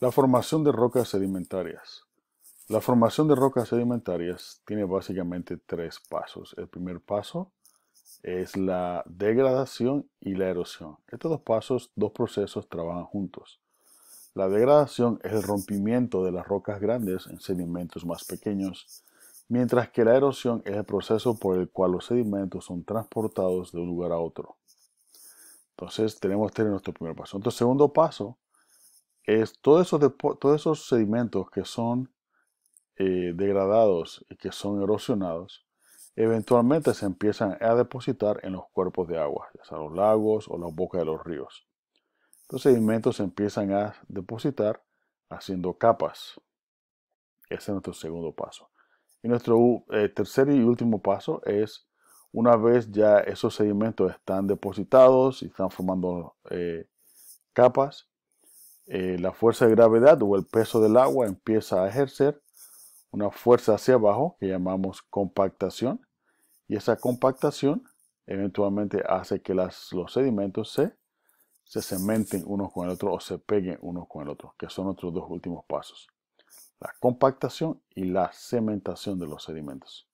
La formación de rocas sedimentarias. La formación de rocas sedimentarias tiene básicamente tres pasos. El primer paso es la degradación y la erosión. Estos dos pasos, dos procesos trabajan juntos. La degradación es el rompimiento de las rocas grandes en sedimentos más pequeños, mientras que la erosión es el proceso por el cual los sedimentos son transportados de un lugar a otro. Entonces tenemos tener este nuestro primer paso. Entonces, segundo paso es todos esos, todos esos sedimentos que son eh, degradados y que son erosionados, eventualmente se empiezan a depositar en los cuerpos de agua, ya sea los lagos o las bocas de los ríos. Los sedimentos se empiezan a depositar haciendo capas. Ese es nuestro segundo paso. Y nuestro eh, tercer y último paso es, una vez ya esos sedimentos están depositados y están formando eh, capas, eh, la fuerza de gravedad o el peso del agua empieza a ejercer una fuerza hacia abajo que llamamos compactación y esa compactación eventualmente hace que los sedimentos se, se cementen unos con el otro o se peguen unos con el otro, que son nuestros dos últimos pasos. La compactación y la cementación de los sedimentos.